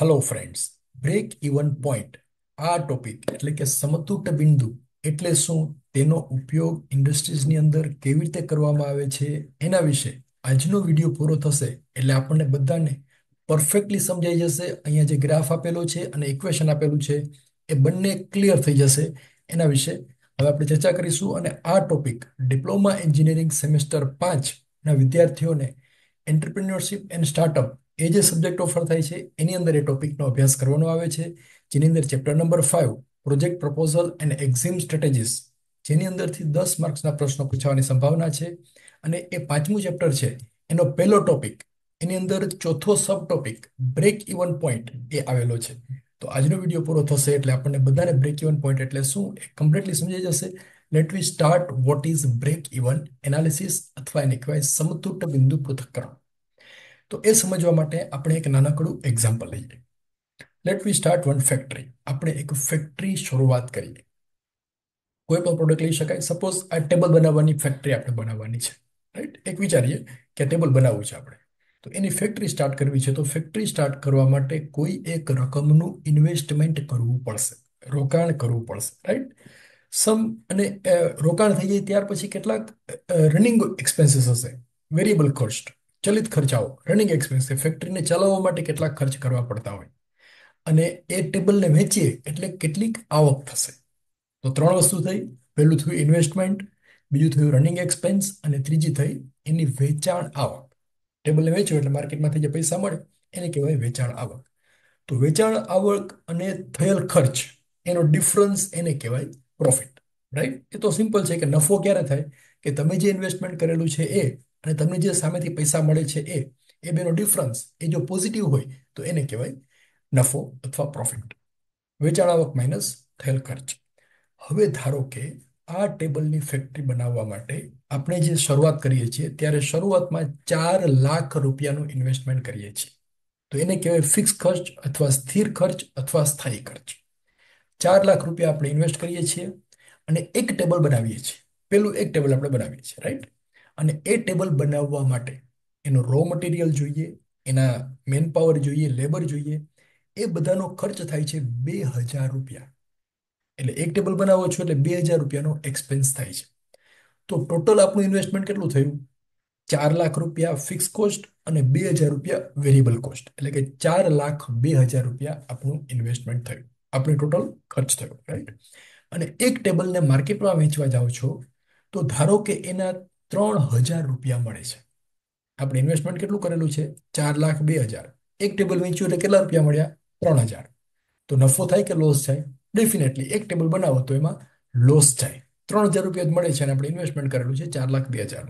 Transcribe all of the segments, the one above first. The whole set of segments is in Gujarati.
Hello friends break even point આ ટોપિક એટલે કે સમતુટ બિંદુ એટલે શું તેનો ઉપયોગ ઇન્ડસ્ટ્રીઝની અંદર કેવી રીતે કરવામાં આવે છે એના વિશે આજનો વિડીયો પૂરો થશે એટલે આપણને બધાને પરફેક્ટલી સમજાઈ જશે અહીંયા જે ગ્રાફ આપેલો છે અને ઇક્વેશન આપેલું છે એ બંને ક્લિયર થઈ જશે એના વિશે હવે આપણે ચર્ચા કરીશું અને આ ટોપિક ડિપ્લોમા એન્જિનિયરિંગ સેમેસ્ટર પાંચના વિદ્યાર્થીઓને એન્ટરપ્રિન્યોરશિપ એન્ડ સ્ટાર્ટઅપ એ જે સબ્જેક્ટ ઓફર થાય છે એની અંદર એ ટોપિકનો અભ્યાસ કરવાનો આવે છે જેની અંદર chapter number five project proposal and EXIM strategies જેની અંદરથી દસ માર્ક્સના પ્રશ્નો પૂછવાની સંભાવના છે અને એ પાંચમું ચેપ્ટર છે એનો પહેલો ટોપિક એની અંદર ચોથો sub topic break even point એ આવેલો છે તો આજનો વિડીયો પૂરો થશે એટલે આપણને બધાને બ્રેક ઇવન પોઈન્ટ એટલે શું એ કમ્પ્લીટલી સમજાઈ જશે let we start what is break even analysis અથવા એને કહેવાય સમતુટ બિંદુ પૃથક્કરણ તો એ સમજવા માટે આપણે એક નાનકડું એક્ઝામ્પલ લઈએ let we start one factory આપણે એક ફેક્ટરી શરૂઆત કરીએ કોઈ પણ પ્રોડક્ટ લઈ શકાય સપોઝ આ ટેબલ બનાવવાની ફેક્ટરી આપણે બનાવવાની છે રાઈટ એક વિચારીએ કે ટેબલ બનાવવું છે આપણે તો એની ફેક્ટરી સ્ટાર્ટ કરવી છે તો ફેક્ટરી સ્ટાર્ટ કરવા માટે કોઈ એક રકમનું ઇન્વેસ્ટમેન્ટ કરવું પડશે રોકાણ કરવું પડશે રાઈટ સમ અને રોકાણ થઈ જાય ત્યાર પછી કેટલાક રનિંગ એક્સપેન્સીસ હશે વેરિયેબલ કોસ્ટ ચલિત ખર્ચાઓ રનિંગ એક્સપેન્સ છે ફેક્ટરીને ચલાવવા માટે કેટલા ખર્ચ કરવા પડતા હોય અને એ ટેબલને વેચીએ એટલે કેટલીક આવક થશે તો ત્રણ વસ્તુ થઈ પહેલું થયું ઇન્વેસ્ટમેન્ટ બીજું થયું રનિંગ એક્સપેન્સ અને ત્રીજી થઈ એની વેચાણ આવક ટેબલને વેચ્યું એટલે માર્કેટમાંથી જે પૈસા મળે એને કહેવાય વેચાણ આવક તો વેચાણ આવક અને થયેલ ખર્ચ એનો ડિફરન્સ એને કહેવાય પ્રોફિટ રાઈટ એ તો સિમ્પલ છે કે નફો ક્યારે થાય કે તમે જે ઇન્વેસ્ટમેન્ટ કરેલું છે એ અને તમને જે સામેથી પૈસા મળે છે એ એ બેનો ડિફરન્સ એ જો પોઝિટિવ હોય તો એને કહેવાય નફો અથવા પ્રોફિટ વેચાણ આવક માઇનસ થયેલ ખર્ચ હવે ધારો કે આ ટેબલની ફેક્ટરી બનાવવા માટે આપણે જે શરૂઆત કરીએ છીએ ત્યારે શરૂઆતમાં ચાર લાખ રૂપિયાનું ઇન્વેસ્ટમેન્ટ કરીએ છીએ તો એને કહેવાય ફિક્સ ખર્ચ અથવા સ્થિર ખર્ચ અથવા સ્થાયી ખર્ચ ચાર લાખ રૂપિયા આપણે ઇન્વેસ્ટ કરીએ છીએ અને એક ટેબલ બનાવીએ છીએ પેલું એક ટેબલ આપણે બનાવીએ છીએ રાઈટ અને એ ટેબલ બનાવવા માટે એનો રો મટીરિયલ જોઈએ એના મેન પાવર જોઈએ લેબર જોઈએ એ બધાનો ખર્ચ થાય છે બે હજાર રૂપિયા એટલે એક ટેબલ બનાવો છો એટલે બે હજાર રૂપિયાનો એક્સપેન્સ થાય છે તો ટોટલ આપણું ઇન્વેસ્ટમેન્ટ કેટલું થયું ચાર લાખ રૂપિયા ફિક્સ કોસ્ટ અને બે હજાર રૂપિયા વેરિયેબલ કોસ્ટ એટલે કે ચાર લાખ બે હજાર રૂપિયા આપણું ઇન્વેસ્ટમેન્ટ થયું આપણે ટોટલ ખર્ચ થયો રાઈટ અને એક ટેબલને માર્કેટમાં વેચવા જાઓ છો તો ધારો કે એના ત્રણ હજાર રૂપિયા મળે છે આપણે ઇન્વેસ્ટમેન્ટ કેટલું કરેલું છે ચાર લાખ બે હજાર એક ટેબલ વેચ્યું એટલે કેટલા રૂપિયા મળ્યા ત્રણ હજાર તો નફો થાય કે લોસ થાય ડેફિનેટલી એક ટેબલ બનાવો તો એમાં લોસ થાય ત્રણ હજાર રૂપિયા જ મળે છે અને આપણે ઇન્વેસ્ટમેન્ટ કરેલું છે ચાર લાખ બે હજાર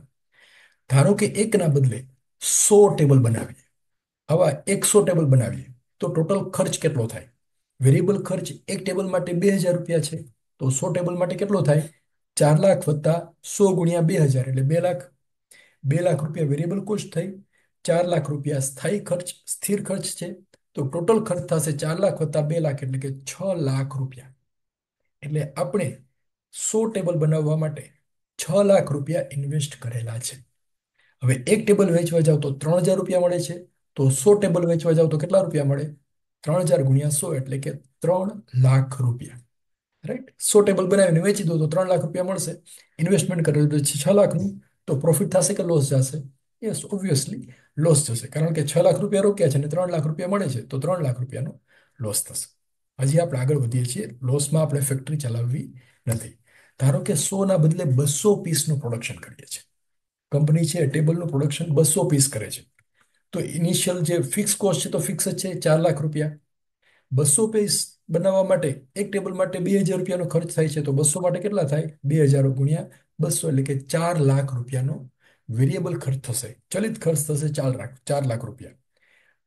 ધારો કે એકના બદલે સો ટેબલ બનાવીએ આવા એકસો ટેબલ બનાવીએ તો ટોટલ ખર્ચ કેટલો થાય વેરિયેબલ ખર્ચ એક ટેબલ માટે બે હજાર રૂપિયા છે તો સો ટેબલ માટે કેટલો થાય ચાર લાખ વત્તા સો ગુણ્યા બે હજાર એટલે બે લાખ બે લાખ રૂપિયા વેરિયેબલ કોસ્ટ થઈ ચાર લાખ રૂપિયા સ્થાયી ખર્ચ સ્થિર ખર્ચ છે તો ટોટલ ખર્ચ થશે ચાર લાખ વત્તા બે લાખ એટલે કે છ લાખ રૂપિયા એટલે આપણે સો ટેબલ બનાવવા માટે છ લાખ રૂપિયા ઇન્વેસ્ટ કરેલા છે હવે એક ટેબલ વેચવા જાવ તો ત્રણ હજાર રૂપિયા મળે છે તો સો ટેબલ વેચવા જાવ તો કેટલા રૂપિયા મળે ત્રણ હજાર ગુણ્યા સો એટલે કે ત્રણ લાખ રૂપિયા રાઈટ સો ટેબલ બનાવીને વેચી દો તો ત્રણ લાખ રૂપિયા મળશે ઇન્વેસ્ટમેન્ટ કરેલું છે છ લાખનું તો પ્રોફિટ થશે કે લોસ જશે યસ ઓબ્વિયસલી લોસ જશે કારણ કે છ લાખ રૂપિયા રોક્યા છે અને ત્રણ લાખ રૂપિયા મળે છે તો ત્રણ લાખ રૂપિયાનો લોસ થશે હજી આપણે આગળ વધીએ છીએ લોસમાં આપણે ફેક્ટરી ચલાવવી નથી ધારો કે સોના બદલે બસો પીસનું પ્રોડક્શન કરીએ છીએ કંપની છે ટેબલનું પ્રોડક્શન બસો પીસ કરે છે તો ઇનિશિયલ જે ફિક્સ કોસ્ટ છે તો ફિક્સ જ છે ચાર લાખ રૂપિયા બસો પીસ બનાવવા માટે એક ટેબલ માટે બે હજાર રૂપિયાનો ખર્ચ થાય છે તો બસો માટે કેટલા થાય બે હજાર ગુણ્યા બસો એટલે કે ચાર લાખ રૂપિયાનો વેરિયેબલ ખર્ચ થશે ચલિત ખર્ચ થશે ચાર લાખ ચાર લાખ રૂપિયા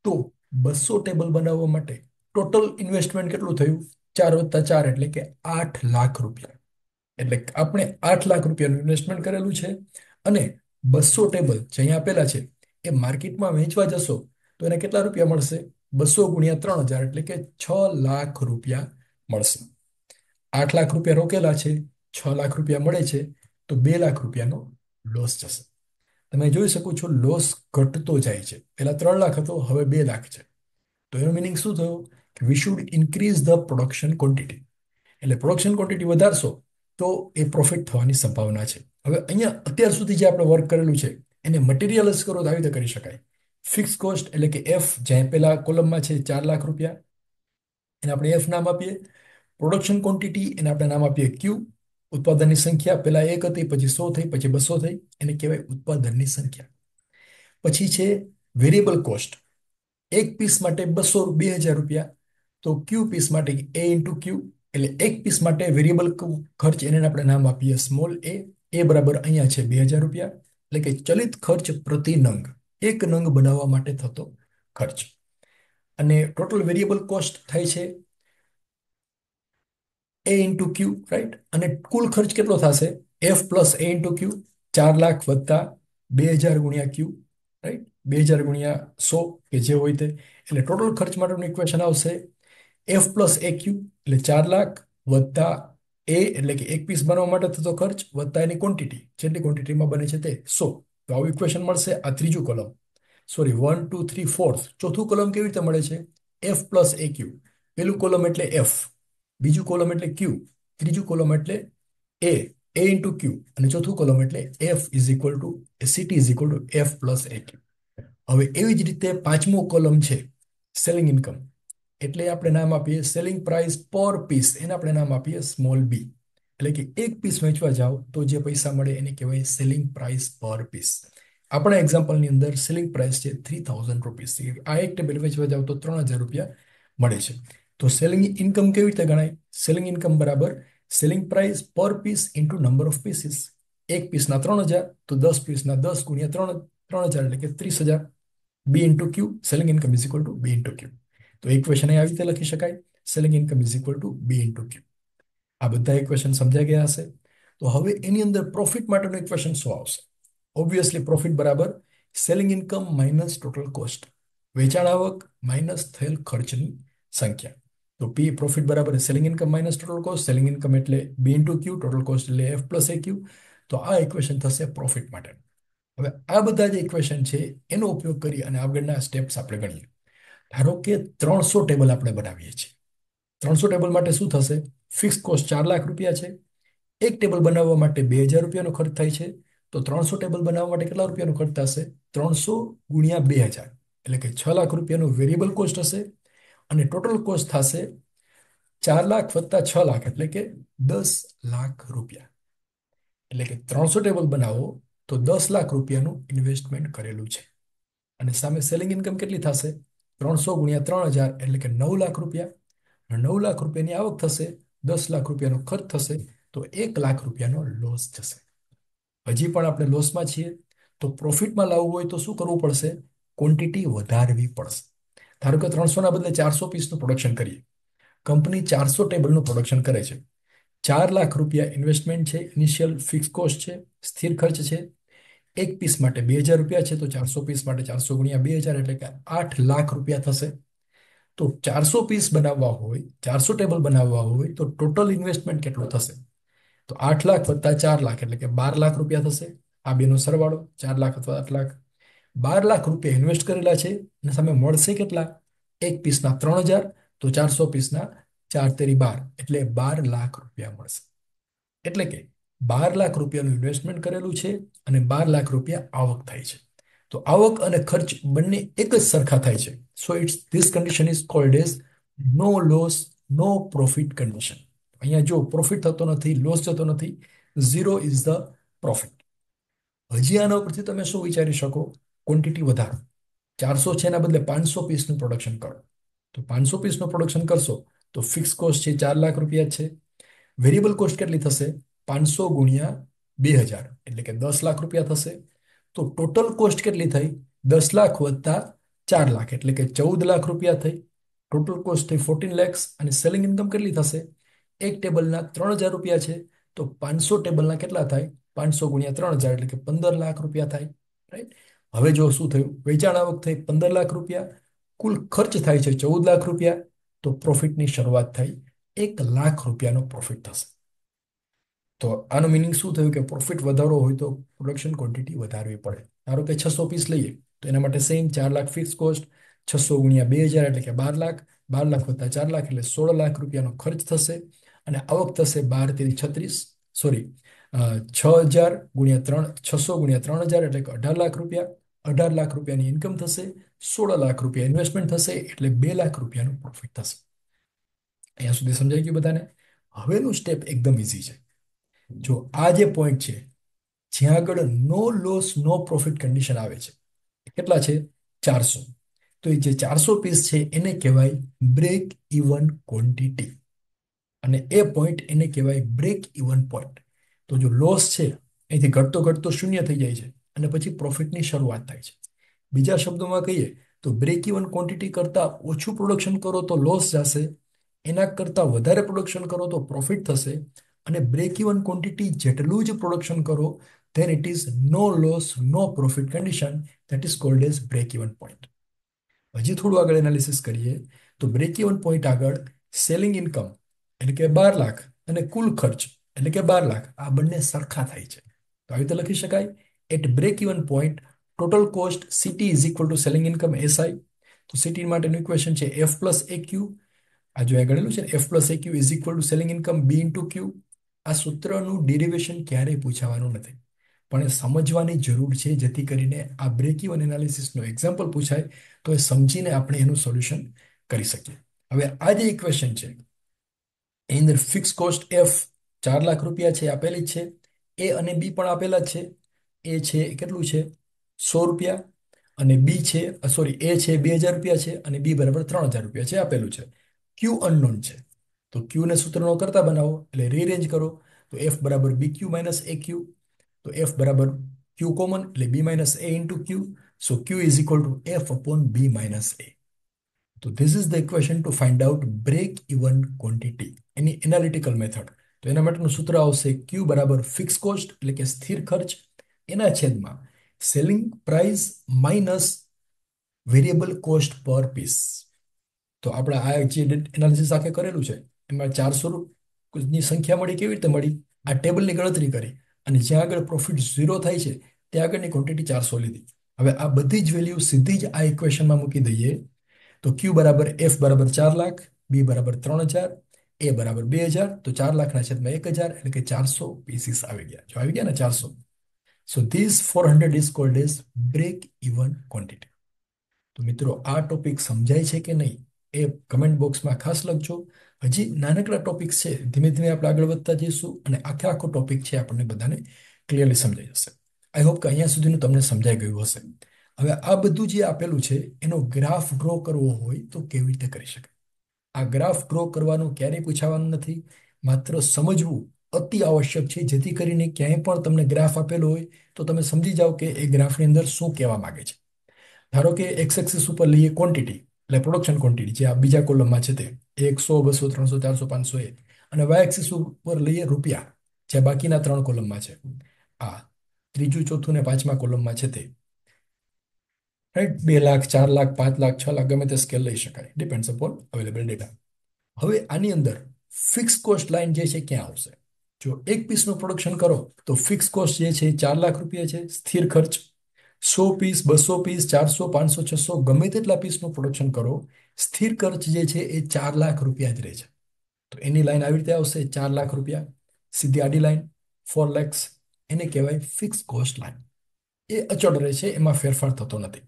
તો બસો ટેબલ બનાવવા માટે ટોટલ ઇન્વેસ્ટમેન્ટ કેટલું થયું ચાર વત્તા ચાર એટલે કે આઠ લાખ રૂપિયા એટલે આપણે આઠ લાખ રૂપિયાનું ઇન્વેસ્ટમેન્ટ કરેલું છે અને બસો ટેબલ જે અહીં આપેલા છે એ માર્કેટમાં વેચવા જશો તો એને કેટલા રૂપિયા મળશે બસો ગુણ્યા ત્રણ હજાર એટલે કે છ લાખ રૂપિયા મળશે આઠ લાખ રૂપિયા રોકેલા છે છ લાખ રૂપિયા મળે છે તો બે લાખ રૂપિયાનો લોસ જશે તમે જોઈ શકો છો લોસ ઘટતો જાય છે પહેલા ત્રણ લાખ હતો હવે બે લાખ છે તો એનો મિનિંગ શું થયો કે we should increase the production quantity એટલે પ્રોડક્શન ક્વોન્ટિટી વધારશો તો એ પ્રોફિટ થવાની સંભાવના છે હવે અહીંયા અત્યાર સુધી જે આપણે વર્ક કરેલું છે એને મટીરિયલાઇઝ કરો તો આવી રીતે કરી શકાય ફિક્સ કોસ્ટ એટલે કે એફ જ્યાં પહેલા કોલમમાં છે ચાર લાખ રૂપિયા એને આપણે એફ નામ આપીએ પ્રોડક્શન ક્વોન્ટિટી એને આપણે નામ આપીએ ક્યુ ઉત્પાદનની સંખ્યા પહેલાં એક હતી પછી સો થઈ પછી બસો થઈ એને કહેવાય ઉત્પાદનની સંખ્યા પછી છે વેરિયેબલ કોસ્ટ એક પીસ માટે બસો બે હજાર રૂપિયા તો ક્યુ પીસ માટે એ ઇન્ટુ ક્યુ એટલે એક પીસ માટે વેરિયેબલ ખર્ચ એને આપણે નામ આપીએ સ્મોલ એ એ બરાબર અહીંયા છે બે હજાર રૂપિયા એટલે કે ચલિત ખર્ચ પ્રતિ નંગ એક નંગ બનાવવા માટે થતો ખર્ચ અને ટોટલ વેરિયેબલ કોસ્ટ થાય છે એ ઇન્ટુ ક્યુ રાઈટ અને કુલ ખર્ચ કેટલો થશે F plus A into Q ચાર લાખ વત્તા બે હજાર ગુણ્યા ક્યુ રાઈટ બે હજાર ગુણ્યા સો કે જે હોય તે એટલે ટોટલ ખર્ચ માટેનું ઇક્વેશન આવશે એફ પ્લસ એ ક્યુ એટલે ચાર લાખ વત્તા એ એટલે કે એક પીસ બનાવવા માટે થતો ખર્ચ વત્તા એની ક્વોન્ટિટી જેટલી ક્વોન્ટિટીમાં બને છે તે સો તો આવું ઇક્વેશન મળશે આ ત્રીજું column sorry one two three fourth ચોથું કલમ કેવી રીતે મળે છે એફ પ્લસ એ ક્યુ પેલું કોલમ એટલે એફ બીજું કોલમ એટલે ક્યુ ત્રીજું કોલમ એટલે એ એ ઇન્ટુ ક્યુ અને ચોથું કોલમ એટલે F is equal to C T is equal to F plus A Q હવે એવી જ રીતે પાંચમો કોલમ છે સેલિંગ ઇન્કમ એટલે આપણે નામ આપીએ સેલિંગ પ્રાઇસ પર પીસ એને આપણે નામ આપીએ સ્મોલ બી એટલે કે એક પીસ વેચવા જાઓ તો જે પૈસા મળે એને કહેવાય સેલિંગ પ્રાઇસ પર પીસ આપણા એક્ઝામ્પલની અંદર સેલિંગ પ્રાઇસ છે થ્રી થાઉઝન્ડ રૂપીસ આ એક ટેબલ વેચવા જાઓ તો ત્રણ હજાર રૂપિયા મળે છે તો સેલિંગ ઇન્કમ કેવી રીતે ગણાય સેલિંગ ઇન્કમ બરાબર selling price per piece into number of pieces એક પીસના ત્રણ હજાર તો દસ પીસના દસ ગુણ્યા ત્રણ ત્રણ હજાર એટલે કે ત્રીસ હજાર B into Q selling income is equal to B into ક્યુ તો એક ક્વેશ્ચન એ આવી રીતે લખી શકાય selling income is equal to B into Q આ બધા ઇક્વેશન સમજાઈ ગયા હશે તો હવે એની અંદર પ્રોફિટ માટેનું ઇક્વેશન શું આવશે ઓબ્વિયસલી પ્રોફિટ બરાબર selling income minus total cost વેચાણ આવક માઇનસ થયેલ ખર્ચની સંખ્યા તો પી પ્રોફિટ બરાબર selling income minus total cost selling income એટલે B into Q total cost એટલે એફ પ્લસ એ ક્યુ તો આ ઇક્વેશન થશે પ્રોફિટ માટે હવે આ બધા જે ઇક્વેશન છે એનો ઉપયોગ કરી અને આગળના સ્ટેપ્સ આપણે ગણીએ ધારો કે ત્રણસો ટેબલ આપણે બનાવીએ છીએ ત્રણસો ટેબલ માટે શું થશે ફિક્સ કોસ્ટ ચાર લાખ રૂપિયા છે એક ટેબલ બનાવવા માટે બે હજાર રૂપિયાનો ખર્ચ થાય છે તો ત્રણસો ટેબલ બનાવવા માટે કેટલા રૂપિયાનો ખર્ચ થશે ત્રણસો ગુણ્યા બે હજાર એટલે કે છ લાખ રૂપિયાનો વેરિયેબલ કોસ્ટ હશે અને ટોટલ કોસ્ટ થશે ચાર લાખ વત્તા છ લાખ એટલે કે દસ લાખ રૂપિયા એટલે કે ત્રણસો ટેબલ બનાવો તો દસ લાખ રૂપિયાનું ઇન્વેસ્ટમેન્ટ કરેલું છે અને સામે સેલિંગ ઇન્કમ કેટલી થશે ત્રણસો ગુણ્યા ત્રણ હજાર એટલે કે નવ લાખ રૂપિયા નવ લાખ રૂપિયાની આવક થશે દસ લાખ રૂપિયાનો ખર્ચ થશે તો એક લાખ રૂપિયાનો લોસ જશે હજી પણ આપણે લોસમાં છીએ તો પ્રોફિટમાં લાવવું હોય તો શું કરવું પડશે ક્વોન્ટિટી વધારવી પડશે ધારો કે ત્રણસોના બદલે ચારસો પીસનું પ્રોડક્શન કરીએ કંપની ચારસો ટેબલનું પ્રોડક્શન કરે છે ચાર લાખ રૂપિયા ઇન્વેસ્ટમેન્ટ છે ઇનિશિયલ ફિક્સ કોસ્ટ છે સ્થિર ખર્ચ છે એક પીસ માટે બે હજાર રૂપિયા છે તો ચારસો પીસ માટે ચારસો ગુણ્યા બે હજાર એટલે કે આઠ લાખ રૂપિયા થશે તો ચારસો પીસ બનાવવા હોય ચારસો ટેબલ બનાવવા હોય તો ટોટલ ઇન્વેસ્ટમેન્ટ કેટલું થશે તો આઠ લાખ વત્તા ચાર લાખ એટલે કે બાર લાખ રૂપિયા થશે આ બેનો સરવાળો ચાર લાખ અથવા આઠ લાખ બાર લાખ રૂપિયા ઇન્વેસ્ટ કરેલા છે અને સામે મળશે કેટલા એક પીસના ત્રણ હજાર તો ચારસો પીસના ચાર તેરી બાર એટલે બાર લાખ રૂપિયા મળશે એટલે કે બાર લાખ રૂપિયાનું ઇન્વેસ્ટમેન્ટ કરેલું છે અને બાર લાખ રૂપિયા આવક થાય છે તો આવક અને ખર્ચ બંને એક જ સરખા થાય છે So it's this condition is called as no loss no profit condition. અહીંયા જો પ્રોફિટ થતો નથી લોસ થતો નથી ઝીરો ઇઝ ધ પ્રોફિટ હજી આના ઉપરથી તમે શું વિચારી શકો ક્વોન્ટિટી વધારો 400 છે એના બદલે 500 પીસ નું પ્રોડક્શન કરો તો 500 પીસ નું પ્રોડક્શન કરશો તો ફિક્સ કોસ્ટ છે 4 લાખ રૂપિયા છે વેરીએબલ કોસ્ટ કેટલી થશે 500 ગુણ્યા 2000 એટલે કે 10 લાખ રૂપિયા થશે તો ટોટલ કોસ્ટ કેટલી થઈ 10 લાખ વત્તા ચાર લાખ એટલે કે ચૌદ લાખ રૂપિયા થઈ ટોટલ કોસ્ટ થઈ ફોર્ટીન લેક્સ અને સેલિંગ ઇન્કમ કેટલી થશે એક ટેબલના ત્રણ હજાર રૂપિયા છે તો પાંચસો ટેબલના કેટલા થાય પાંચસો ગુણ્યા ત્રણ હજાર એટલે કે પંદર લાખ રૂપિયા થાય રાઈટ હવે જો શું થયું વેચાણ આવક થઈ પંદર લાખ રૂપિયા કુલ ખર્ચ થાય છે ચૌદ લાખ રૂપિયા તો પ્રોફિટની શરૂઆત થઈ એક લાખ રૂપિયાનો પ્રોફિટ થશે તો આનો મિનિંગ શું થયું કે પ્રોફિટ વધારો હોય તો પ્રોડક્શન ક્વોન્ટિટી વધારવી પડે ધારો કે છસો પીસ લઈએ તો એના માટે સેમ ચાર લાખ ફિક્સ કોસ્ટ છસો ગુણ્યા બે હજાર એટલે કે બાર લાખ બાર લાખ વત્તા ચાર લાખ એટલે સોળ લાખ રૂપિયાનો ખર્ચ થશે અને આવક થશે બાર તેરી છત્રીસ સોરી છ હજાર ગુણ્યા ત્રણ છસો ગુણ્યા ત્રણ હજાર એટલે કે અઢાર લાખ રૂપિયા અઢાર લાખ રૂપિયાની ઇન્કમ થશે સોળ લાખ રૂપિયા ઇન્વેસ્ટમેન્ટ થશે એટલે બે લાખ રૂપિયાનું પ્રોફિટ થશે અહીંયા સુધી સમજાઈ ગયું બધાને હવેનું સ્ટેપ એકદમ ઇઝી છે જો આ જે પોઈન્ટ છે જ્યાં આગળ no loss no profit condition આવે છે કેટલા છે ચારસો તો એ જે ચારસો પીસ છે એને કહેવાય બ્રેક ઇવન ક્વોન્ટિટી અને એ પોઈન્ટ એને કહેવાય બ્રેક ઇવન પોઈન્ટ તો જો લોસ છે અહીંથી ઘટતો ઘટતો શૂન્ય થઈ જાય છે અને પછી પ્રોફિટની શરૂઆત થાય છે બીજા શબ્દોમાં કહીએ તો બ્રેક ઇવન ક્વોન્ટિટી કરતાં ઓછું પ્રોડક્શન કરો તો લોસ જશે એના કરતાં વધારે પ્રોડક્શન કરો તો પ્રોફિટ થશે અને બ્રેક ઇવન ક્વોન્ટિટી જેટલું જ પ્રોડક્શન કરો then it is no loss, no profit condition that is called as break-even point. હજી થોડું આગળ એનાલિસિસ કરીએ તો બ્રેક ઇવન પોઈન્ટ આગળ સેલિંગ ઇન્કમ એટલે કે બાર લાખ અને કુલ ખર્ચ એટલે કે બાર લાખ આ બંને સરખા થાય છે તો આવી રીતે લખી શકાય at break even point total cost C T is equal to selling income S I તો સિટી માટેનું ઇક્વેશન છે એફ પ્લસ એ ક્યુ આ જો ગણેલું છે F plus A Q is equal to selling income B into Q આ સૂત્રનું ડિરિવેશન ક્યારેય પૂછાવાનું નથી પણ એ સમજવાની જરૂર છે જેથી કરીને આ બ્રેક ઇવન એનાલિસિસનું એક્ઝામ્પલ પૂછાય તો એ સમજીને આપણે એનું સોલ્યુશન કરી શકીએ હવે આ જે ઇક્વેશન છે એની અંદર ફિક્સ કોસ્ટ એફ ચાર લાખ રૂપિયા છે આપેલી છે એ અને બી પણ આપેલા છે એ છે કેટલું છે સો રૂપિયા અને બી છે સોરી એ છે બે હજાર રૂપિયા છે અને બી બરાબર ત્રણ હજાર રૂપિયા છે આપેલું છે ક્યુ અનનોન છે તો ક્યુને સૂત્રનો કરતા બનાવો એટલે રીરેન્જ કરો તો એફ બરાબર બી ક્યુ માઇનસ એ ક્યુ તો એફ બરાબર ક્યુ કોમન એટલે B minus A into Q so Q is equal to F upon B minus એ તો this is the equation to find out break even quantity એની એનાલિટિકલ મેથડ તો એના માટેનું સૂત્ર આવશે ક્યુ બરાબર ફિક્સ કોસ્ટ એટલે કે સ્થિર ખર્ચ એના છેદમાં selling price minus variable cost per piece તો આપણે આ જે એનાલિસિસ આખે કરેલું છે એમાં ચારસો ની સંખ્યા મળી કેવી રીતે મળી આ ટેબલની ગણતરી કરી અને જ્યાં આગળ પ્રોફિટ ઝીરો થાય છે ત્યાં આગળની ક્વોન્ટિટી ચારસો લીધી હવે આ બધી જ વેલ્યુ સીધી જ આ ઇક્વેશનમાં મૂકી દઈએ તો ક્યુ બરાબર એફ બરાબર ચાર લાખ બી બરાબર ત્રણ હજાર એ બરાબર બે હજાર તો ચાર લાખના છેદમાં એક હજાર એટલે કે ચારસો પીસીસ આવી ગયા જો આવી ગયા ને ચારસો so this four hundred is called is break even quantity તો મિત્રો આ ટોપિક સમજાય છે કે નહીં એ કમેન્ટ બોક્સમાં ખાસ લખજો હજી નાનકડા ટોપિક છે ધીમે ધીમે આપણે આગળ વધતા જઈશું અને આખે આખો ટોપિક છે આપણને બધાને ક્લિયરલી સમજાઈ જશે આઈ હોપ કે અહીંયા સુધીનું તમને સમજાઈ ગયું હશે હવે આ બધું જે આપેલું છે એનો ગ્રાફ ડ્રો કરવો હોય તો કેવી રીતે કરી શકાય આ ગ્રાફ ડ્રો કરવાનું ક્યારેય પૂછાવાનું નથી માત્ર સમજવું અતિ આવશ્યક છે જેથી કરીને ક્યાંય પણ તમને ગ્રાફ આપેલો હોય તો તમે સમજી જાઓ કે એ ગ્રાફની અંદર શું કહેવા માગે છે ધારો કે એક્સ એક્સિસ ઉપર લઈએ ક્વોન્ટિટી એટલે પ્રોડક્શન ક્વોન્ટિટી જે આ બીજા કોલમમાં છે તે એકસો બસો ત્રણસો ચારસો પાંચસો એ અને વાય એક્સિસ ઉપર લઈએ રૂપિયા જે બાકીના ત્રણ કોલમમાં છે આ ત્રીજું ચોથું ને પાંચમા કોલમમાં છે તે રાઈટ બે લાખ ચાર લાખ પાંચ લાખ છ લાખ ગમે તે સ્કેલ લઈ શકાય ડિપેન્ડ અપોન અવેલેબલ ડેટા હવે આની અંદર ફિક્સ કોસ્ટ લાઇન જે છે ક્યાં આવશે જો એક પીસનું પ્રોડક્શન કરો તો ફિક્સ કોસ્ટ જે છે ચાર લાખ રૂપિયા છે સ્થિર ખર્ચ સો પીસ બસો પીસ ચારસો પાંચસો છસો ગમે તેટલા પીસનું પ્રોડક્શન કરો સ્થિર ખર્ચ જે છે એ ચાર લાખ રૂપિયા જ રહે છે તો એની લાઈન આવી રીતે આવશે ચાર લાખ રૂપિયા સીધી આડી લાઈન ફોર લેક્સ એને કહેવાય ફિક્સ કોસ્ટ લાઈન એ અચળ રહે છે એમાં ફેરફાર થતો નથી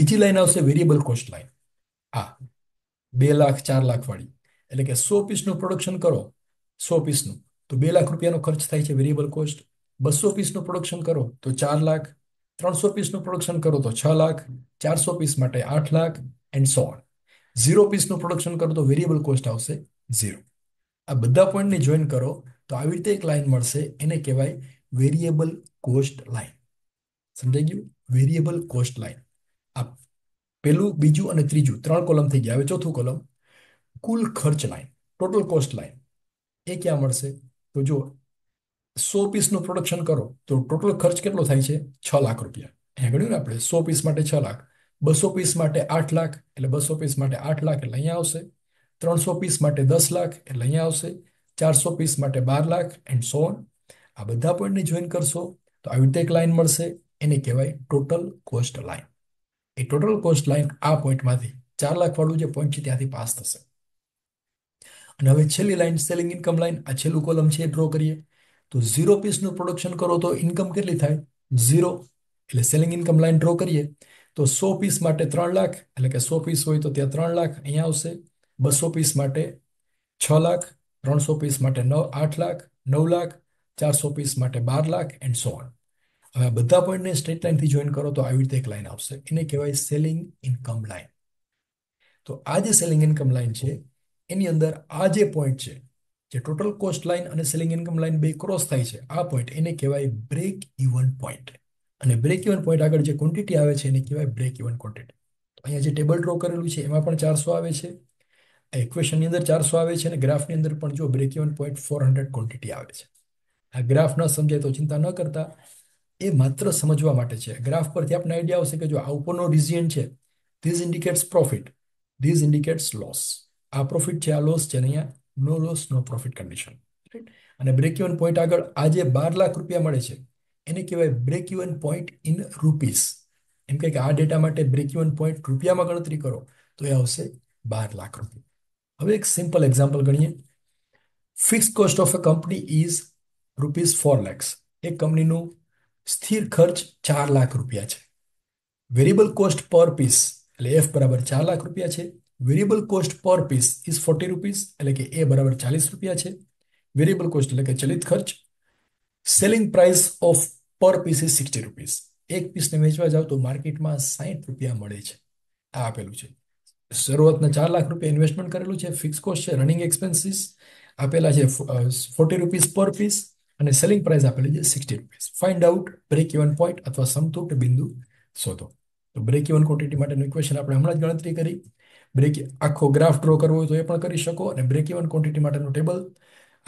બીજી લાઈન આવશે વેરિયેબલ કોસ્ટ લાઈન આ બે લાખ ચાર લાખ વાળી એટલે કે સો પીસનું પ્રોડક્શન કરો સો પીસનું તો બે લાખ રૂપિયાનો ખર્ચ થાય છે વેરિયેબલ કોસ્ટ બસો પીસનું પ્રોડક્શન કરો તો ચાર લાખ ત્રણસો પીસનું પ્રોડક્શન કરો તો છ લાખ ચારસો પીસ માટે આઠ lakh and so on zero પીસનું પ્રોડક્શન કરો તો વેરિયેબલ કોસ્ટ આવશે ઝીરો આ બધા પોઈન્ટને જોઈન કરો તો આવી રીતે એક લાઈન મળશે એને કહેવાય વેરિયેબલ કોસ્ટ લાઇન સમજાઈ ગયું વેરિયેબલ કોસ્ટ લાઇન આ પેલું બીજું અને ત્રીજું ત્રણ કોલમ થઈ ગયા હવે ચોથું કોલમ કુલ ખર્ચ લાઈન ટોટલ કોસ્ટ લાઈન એ ક્યાં મળશે તો જો સો પીસનું પ્રોડક્શન કરો તો ટોટલ ખર્ચ કેટલો થાય છે છ લાખ રૂપિયા અહીંયા ગણ્યું ને આપણે સો પીસ માટે છ લાખ બસો પીસ માટે આઠ લાખ એટલે બસો પીસ માટે આઠ લાખ એટલે અહીંયા આવશે ત્રણસો પીસ માટે દસ લાખ એટલે અહીંયા આવશે ચારસો પીસ માટે બાર લાખ એન્ડ સો ઓન આ બધા પોઈન્ટને જોઈન કરશો તો આવી રીતે એક લાઇન મળશે એને કહેવાય ટોટલ કોસ્ટ લાઇન એ ટોટલ કોસ્ટ લાઇન આ પોઈન્ટમાંથી ચાર લાખવાળું જે પોઈન્ટ છે ત્યાંથી પાસ થશે અને હવે છેલ્લી લાઇન સેલિંગ ઇન્કમ લાઇન આ છેલ્લું કોલમ છે એ ડ્રો કરીએ તો ઝીરો પીસનું પ્રોડક્શન કરો તો ઇન્કમ કેટલી થાય ઝીરો એટલે સેલિંગ ઇન્કમ લાઇન ડ્રો કરીએ તો સો પીસ માટે ત્રણ લાખ એટલે કે સો પીસ હોય તો ત્યાં ત્રણ લાખ અહીંયા આવશે બસો પીસ માટે છ લાખ ત્રણસો પીસ માટે નવ આઠ લાખ નવ લાખ ચારસો પીસ માટે બાર લાખ એન્ડ સો ઓન હવે આ બધા પોઈન્ટને સ્ટ્રેટ લાઇનથી જોઈન કરો તો આવી રીતે એક લાઇન આવશે એને કહેવાય સેલિંગ ઇન્કમ લાઇન તો આ જે સેલિંગ ઇન્કમ લાઇન છે એની અંદર આ જે પોઈન્ટ છે જે ટોટલ કોસ્ટ લાઇન અને સેલિંગ ઇન્કમ લાઇન બે ક્રોસ થાય છે આ પોઈન્ટ એને કહેવાય બ્રેક ઇવન પોઈન્ટ અને બ્રેક ઇવન પોઈન્ટ આગળ જે ક્વોન્ટિટી આવે છે એને કહેવાય બ્રેક ઇવન ક્વોન્ટિટી અહીંયા જે ટેબલ ડ્રો કરેલું છે એમાં પણ ચારસો આવે છે આ ઇક્વેશનની અંદર ચારસો આવે છે અને ગ્રાફની અંદર પણ જો break even point four hundred quantity આવે છે આ ગ્રાફ ન સમજાય તો ચિંતા ન કરતા એ માત્ર સમજવા માટે છે ગ્રાફ પરથી આપણને આઈડિયા આવશે કે જો આ ઉપરનો રિઝિયન છે this indicates profit this indicates loss આ પ્રોફિટ છે આ લોસ છે અને અહીંયા no loss no profit condition અને બ્રેક ઇવન પોઈન્ટ આગળ આજે બાર લાખ રૂપિયા મળે છે એને કહેવાય break even point in rupees એમ કે આ ડેટા માટે બ્રેક ઇવન પોઈન્ટ રૂપિયામાં ગણતરી કરો તો એ આવશે બાર લાખ રૂપિયા હવે એક સિમ્પલ એક્ઝામ્પલ ગણીએ fix cost of a company is rupees four lakhs એક કંપનીનું સ્થિર ખર્ચ ચાર લાખ રૂપિયા છે વેરિયેબલ કોસ્ટ પર પીસ એટલે એફ બરાબર ચાર લાખ રૂપિયા છે variable cost per piece is forty rupees એટલે કે એ બરાબર ચાલીસ રૂપિયા છે વેરિયેબલ કોસ્ટ એટલે કે ચલિત ખર્ચ selling price of per piece is sixty rupees એક પીસને વેચવા જાઓ તો માર્કેટમાં સાહીઠ રૂપિયા મળે છે આ આપેલું છે શરૂઆતના ચાર લાખ રૂપિયા ઇન્વેસ્ટમેન્ટ કરેલું છે ફિક્સ કોસ્ટ છે રનિંગ એક્સપેન્સીસ આપેલા છે ફોર્ટી રૂપીસ પર પીસ અને સેલિંગ પ્રાઇસ આપેલી છે sixty rupees find out break even point અથવા સમતોટ બિંદુ શોધો તો બ્રેક ઇવન ક્વોન્ટિટી માટેનું ઇક્વેશન આપણે હમણાં જ ગણતરી કરી બ્રેક આખો ગ્રાફ ડ્રો કરવો હોય તો એ પણ કરી શકો અને બ્રેક ઇવન ક્વોન્ટિટી માટેનું ટેબલ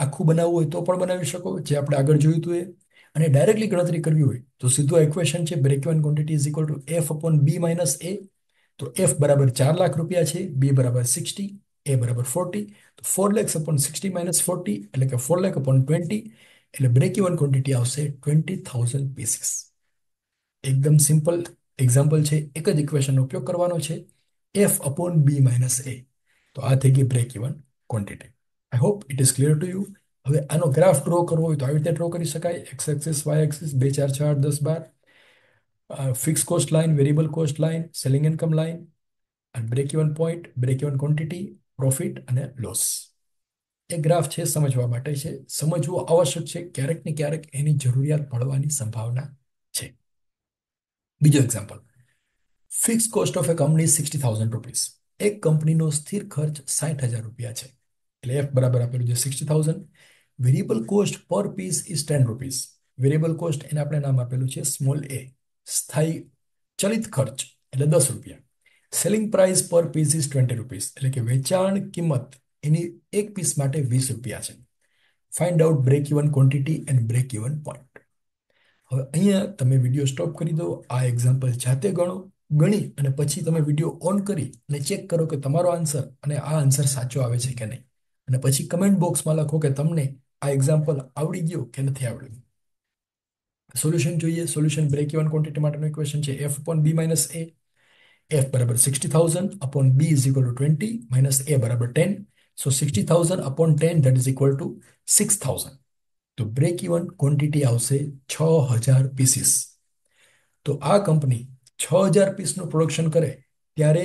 આખું બનાવવું હોય તો પણ બનાવી શકો જે આપણે આગળ જોયું હતું એ અને ડાયરેક્ટલી ગણતરી કરવી હોય તો સીધો ઇક્વેશન છે break even quantity is equal to F upon B minus એ તો એફ બરાબર ચાર લાખ રૂપિયા છે બી બરાબર સિક્સટી એ બરાબર ફોર્ટી તો four lakhs upon sixty minus forty એટલે કે ફોર લેખ અપોન ટ્વેન્ટી એટલે બ્રેક ઇવન ક્વોન્ટિટી આવશે ટ્વેન્ટી થાઉઝન્ડ પીસીસ એકદમ સિમ્પલ એક્ઝામ્પલ છે એક જ ઇક્વેશનનો ઉપયોગ કરવાનો છે F upon B minus A. તો આ થઈ ગઈ break even quantity I hope it is clear to you હવે આનો ગ્રાફ ડ્રો કરવો હોય તો આવી રીતે ડ્રો કરી શકાય એક્સ એક્સિસ વાય એક્સિસ બે ચાર છ આઠ દસ બાર fix cost line variable cost line selling income line અને break even point break even quantity profit અને લોસ એ ગ્રાફ છે સમજવા માટે છે સમજવું આવશ્યક છે ક્યારેક ને ક્યારેક એની જરૂરિયાત પડવાની સંભાવના છે બીજો example fix cost of a company sixty thousand rupees એક કંપનીનો સ્થિર ખર્ચ સાઠ હજાર રૂપિયા છે એટલે એફ બરાબર આપેલું છે sixty thousand variable cost per piece is ten rupees variable cost એને આપણે નામ આપેલું છે સ્મોલ એ સ્થાયી ચલિત ખર્ચ એટલે દસ રૂપિયા selling price per piece is twenty rupees એટલે કે વેચાણ કિંમત એની એક પીસ માટે વીસ રૂપિયા છે find out break even quantity and break even point હવે અહીંયા તમે વિડીયો સ્ટોપ કરી દો આ એક્ઝામ્પલ જાતે ગણો ગણી અને પછી તમે વિડીયો ઓન કરી અને ચેક કરો કે તમારો આન્સર અને આ આન્સર સાચો આવે છે કે નહીં અને પછી કમેન્ટ બોક્સમાં લખો કે તમને આ એક્ઝામ્પલ આવડી ગયો કે નથી આવડ્યું સોલ્યુશન જોઈએ સોલ્યુશન બ્રેક ઇવન ક્વોન્ટિટી માટેનું ઇક્વેશન છે એફ upon બી માઇનસ એ એફ બરાબર sixty thousand upon B is equal to twenty minus A બરાબર ten so sixty thousand upon ten that is equal to six thousand તો બ્રેક ઇવન ક્વોન્ટિટી આવશે છ હજાર પીસીસ તો આ કંપની છ હજાર પીસનું પ્રોડક્શન કરે ત્યારે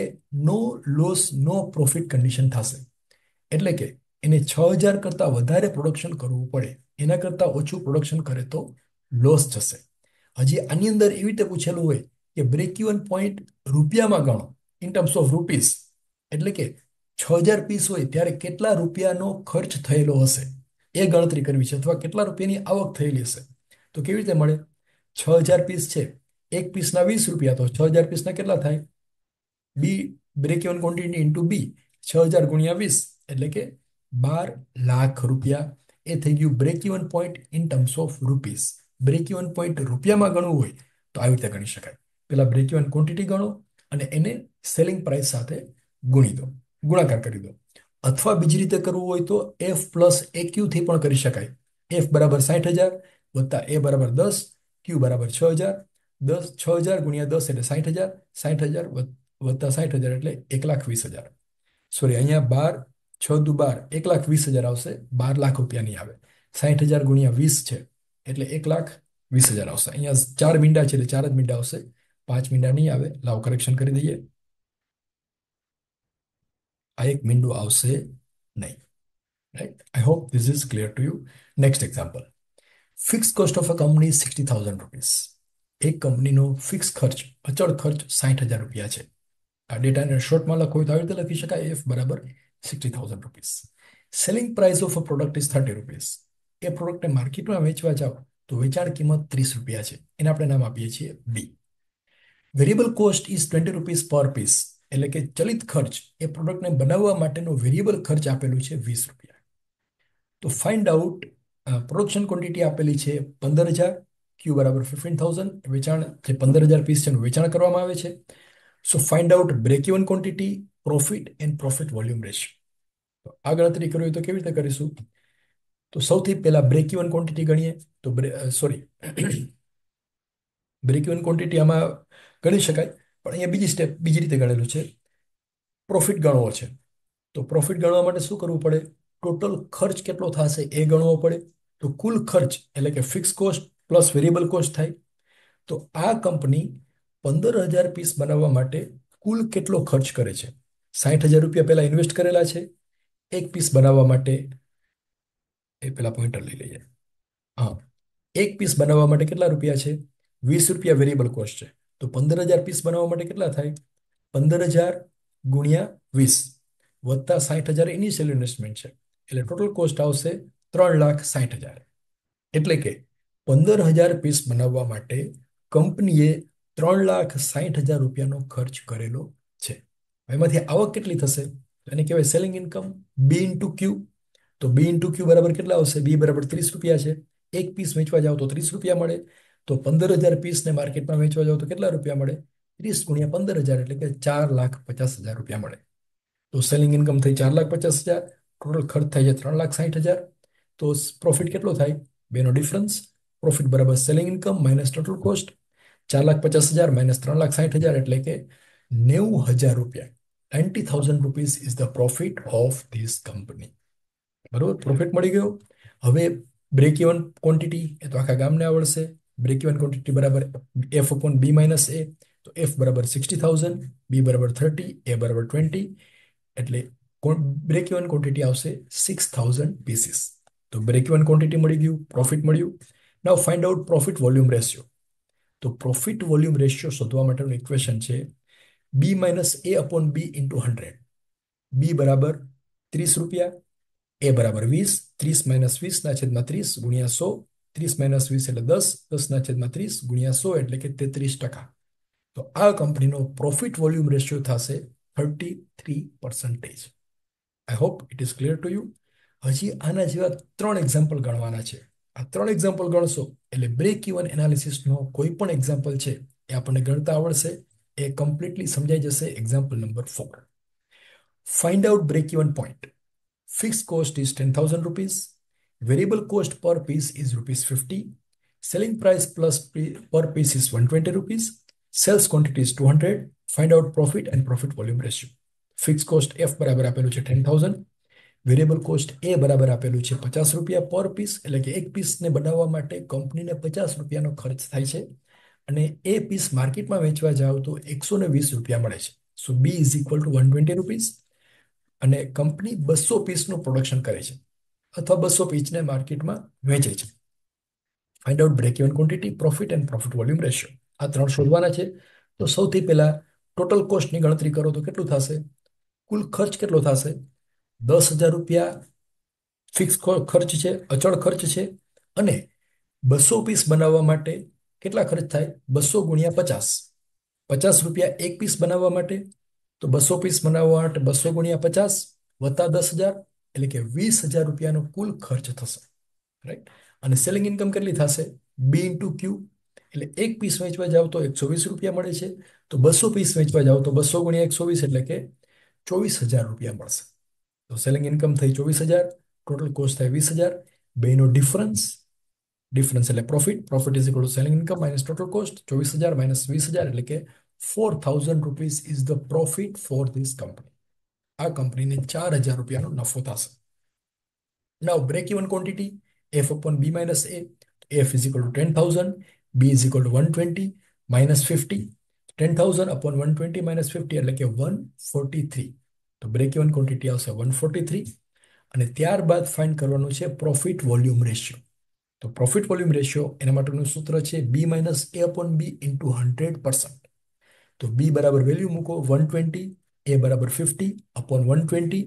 no loss no profit condition થશે એટલે કે એને છ હજાર કરતાં વધારે પ્રોડક્શન કરવું પડે એના કરતાં ઓછું પ્રોડક્શન કરે તો લોસ જશે હજી આની અંદર એવી રીતે પૂછેલું હોય કે બ્રેક ઇવન પોઈન્ટ રૂપિયામાં ગણો ઇન ટર્મ્સ ઓફ રૂપીસ એટલે કે છ હજાર પીસ હોય ત્યારે કેટલા રૂપિયાનો ખર્ચ થયેલો હશે એ ગણતરી કરવી છે અથવા કેટલા રૂપિયાની આવક થયેલી હશે તો કેવી રીતે મળે છ હજાર પીસ છે એક પીસના વીસ રૂપિયા તો છ હજાર પીસના કેટલા થાય B break even quantity into B છ હજાર ગુણ્યા વીસ એટલે કે બાર લાખ રૂપિયા એ થઈ ગયું break even point in terms of rupees break even point રૂપિયામાં ગણવું હોય તો આવી રીતે ગણી શકાય પહેલાં બ્રેક ઇવન ક્વોન્ટિટી ગણો અને એને સેલિંગ પ્રાઇસ સાથે ગુણી દો ગુણાકાર કરી દો અથવા બીજી રીતે કરવું હોય તો એફ પ્લસ એ ક્યુથી પણ કરી શકાય એફ બરાબર સાઠ હજાર વત્તા એ બરાબર દસ ક્યુ બરાબર છ હજાર દસ છ હજાર ગુણ્યા દસ એટલે સાઠ હજાર સાઠ હજાર વત્તા સાઠ હજાર એટલે એક લાખ વીસ હજાર સોરી અહીંયા બાર છ દુ બાર એક લાખ વીસ હજાર આવશે બાર લાખ રૂપિયાની આવે સાઠ હજાર ગુણ્યા વીસ છે એટલે એક લાખ વીસ હજાર આવશે અહીંયા ચાર મીંડા છે એટલે ચાર જ મીંડા આવશે પાંચ મીંડા નહીં આવે લાવ કરેક્શન કરી દઈએ આ એક મીંડું આવશે નહીં right I hope this is clear to you next example fix cost of a company sixty thousand rupees એક કંપનીનો ફિક્સ ખર્ચ અચળ ખર્ચ સાઠ હજાર રૂપિયા છે આ ડેટાને શોર્ટમાં લખો હોય તો આવી રીતે લખી શકાય એફ બરાબર sixty thousand rupees selling price of a product is thirty rupees એ પ્રોડક્ટને માર્કેટમાં વેચવા જાઓ તો વેચાણ કિંમત ત્રીસ રૂપિયા છે એને આપણે નામ આપીએ છીએ b variable cost is twenty rupees per piece એટલે કે ચલિત ખર્ચ એ પ્રોડક્ટને બનાવવા માટેનો વેરિયેબલ ખર્ચ આપેલું છે વીસ રૂપિયા તો ફાઇન્ડ આઉટ પ્રોડક્શન ક્વોન્ટિટી આપેલી છે પંદર હજાર ક્યુ બરાબર ફિફ્ટીન થાઉઝન્ડ વેચાણ જે પંદર હજાર પીસ છે વેચાણ કરવામાં આવે છે so find out break even quantity profit and profit volume ratio તો આ ગણતરી કરવી હોય તો કેવી રીતે કરીશું તો સૌથી પહેલાં બ્રેક ઇવન ક્વોન્ટિટી ગણીએ તો સોરી બ્રેક ઇવન ક્વોન્ટિટી આમાં ગણી શકાય પણ અહીંયા બીજી સ્ટેપ બીજી રીતે ગણેલું છે પ્રોફિટ ગણવો છે તો પ્રોફિટ ગણવા માટે શું કરવું પડે ટોટલ ખર્ચ કેટલો થશે એ ગણવો પડે તો કુલ ખર્ચ એટલે કે fix cost plus variable cost થાય તો આ કંપની પંદર હજાર પીસ બનાવવા માટે કુલ કેટલો ખર્ચ કરે છે સાઠ હજાર રૂપિયા પહેલાં ઇન્વેસ્ટ કરેલા છે એક પીસ બનાવવા માટે એ પેલા પોઈન્ટર લઈ લઈએ હા એક પીસ બનાવવા માટે કેટલા રૂપિયા છે વીસ રૂપિયા વેરિયેબલ કોસ્ટ છે તો પંદર હજાર પીસ બનાવવા માટે કેટલા થાય પંદર હજાર ગુણ્યા વીસ વત્તા સાઠ હજાર ઇનિશિયલ ઇન્વેસ્ટમેન્ટ છે એટલે ટોટલ કોસ્ટ આવશે ત્રણ લાખ સાઠ હજાર એટલે કે પંદર હજાર પીસ બનાવવા માટે કંપનીએ ત્રણ લાખ સાહીઠ હજાર રૂપિયાનો ખર્ચ કરેલો છે એમાંથી આવક કેટલી થશે એને કહેવાય સેલિંગ ઇન્કમ બી ઇન્ટુ ક્યુ તો બી ઇન્ટુ ક્યુ બરાબર કેટલા આવશે બી બરાબર ત્રીસ રૂપિયા છે એક પીસ વેચવા જાઓ તો ત્રીસ રૂપિયા મળે તો પંદર હજાર પીસને માર્કેટમાં વેચવા જાઓ તો કેટલા રૂપિયા મળે ત્રીસ ગુણ્યા પંદર હજાર એટલે કે ચાર લાખ પચાસ હજાર રૂપિયા મળે તો સેલિંગ ઇન્કમ થઈ ચાર લાખ પચાસ હજાર ટોટલ ખર્ચ થાય છે ત્રણ લાખ સાહીઠ હજાર તો પ્રોફિટ કેટલો થાય બેનો ડિફરન્સ પ્રોફિટ બરાબર selling income minus total cost ચાર લાખ પચાસ હજાર માઇનસ ત્રણ લાખ સાઠ હજાર એટલે કે નેવું હજાર રૂપિયા ninety thousand rupees is the profit of this company બરોબર પ્રોફિટ મળી ગયો હવે બ્રેક ઇવન ક્વોન્ટિટી એ તો આખા ગામને આવડશે બ્રેક ઇવન ક્વોન્ટિટી બરાબર એફ અપોન બી માઇનસ એ તો એફ બરાબર સિક્સટી થાઉઝન્ડ બી બરાબર થર્ટી એ બરાબર ટ્વેન્ટી એટલે બ્રેક ઇવન ક્વોન્ટિટી આવશે સિક્સ થાઉઝન્ડ પીસીસ તો બ્રેક ઇવન ક્વોન્ટિટી મળી ગયું પ્રોફિટ મળ્યું now find out profit volume ratio તો પ્રોફિટ વોલ્યુમ રેશિયો શોધવા માટેનું ઇક્વેશન છે b minus a upon b into hundred b બરાબર ત્રીસ રૂપિયા એ બરાબર વીસ ત્રીસ માઇનસ વીસના છેદમાં ત્રીસ ગુણ્યા સો ત્રીસ માઇનસ વીસ એટલે દસ દસના છેદમાં ત્રીસ ગુણ્યા સો એટલે કે તેત્રીસ ટકા તો આ કંપનીનો પ્રોફિટ વોલ્યુમ રેશિયો થશે thirty three percentage I hope it is clear to you હજી આના જેવા ત્રણ એક્ઝામ્પલ ગણવાના છે આ ત્રણ એક્ઝામ્પલ ગણશો એટલે બ્રેક ઇવન એનાલિસિસનો કોઈ પણ એક્ઝામ્પલ છે એ આપણને ગણતા આવડશે એ કમ્પ્લીટલી સમજાઈ જશે example number four find out break even point fix cost is ten thousand rupees variable cost per piece is rupees fifty selling price plus per piece is one twenty rupees sales quantity is two hundred find out profit and profit volume ratio fix cost f બરાબર આપેલું છે ten thousand variable cost a બરાબર આપેલું છે પચાસ રૂપિયા પર પીસ એટલે કે એક પીસને બનાવવા માટે કંપનીને પચાસ રૂપિયાનો ખર્ચ થાય છે અને એ પીસ માર્કેટમાં વેચવા જાઓ તો એકસો ને વીસ રૂપિયા મળે છે so b is equal to one twenty rupees અને કંપની બસો પીસનું પ્રોડક્શન કરે છે અથવા બસો પીસને માર્કેટમાં વેચે છે find out break even quantity profit and profit volume ratio આ ત્રણ શોધવાના છે તો સૌથી પહેલાં ટોટલ કોસ્ટની ગણતરી કરો તો કેટલું થશે કુલ ખર્ચ કેટલો થશે દસ હજાર રૂપિયા ફિક્સ ખર્ચ છે અચળ ખર્ચ છે અને બસો પીસ બનાવવા માટે કેટલા ખર્ચ થાય બસો ગુણ્યા પચાસ પચાસ રૂપિયા એક પીસ બનાવવા માટે તો બસો પીસ બનાવવા માટે બસો ગુણ્યા પચાસ વત્તા દસ હજાર એટલે કે વીસ હજાર રૂપિયાનો કુલ ખર્ચ થશે રાઈટ અને સેલિંગ ઇન્કમ કેટલી થશે બી ઇન્ટુ ક્યુ એટલે એક પીસ વેચવા જાવ તો એકસો વીસ રૂપિયા મળે છે તો બસો પીસ વેચવા જાવ તો બસો ગુણ્યા એકસો વીસ એટલે કે ચોવીસ હજાર રૂપિયા મળશે તો સેલિંગ ઇન્કમ થઈ ચોવીસ હજાર ટોટલ કોસ્ટ થાય વીસ હજાર બેનો ડિફરન્સ ડિફરન્સ એટલે profit profit is equal to selling income minus total cost ચોવીસ હજાર માઇનસ વીસ હજાર એટલે કે four thousand rupees is the profit for this company આ કંપનીને ચાર હજાર રૂપિયાનો નફો થશે now break even quantity f upon B minus A f is equal to ten thousand b is equal to one twenty minus fifty ten thousand upon one twenty minus fifty એટલે કે વન ફોર્ટી થ્રી તો બ્રેક ઇવન ક્વોન્ટિટી આવશે વન ફોર્ટી થ્રી અને ત્યારબાદ ફાઇન્ડ કરવાનું છે પ્રોફિટ વોલ્યુમ રેશિયો તો પ્રોફિટ વોલ્યુમ રેશિયો એના માટેનું સૂત્ર છે b minus a upon b into hundred percent તો બી બરાબર વેલ્યુ મૂકો વન ટ્વેન્ટી એ બરાબર fifty upon one twenty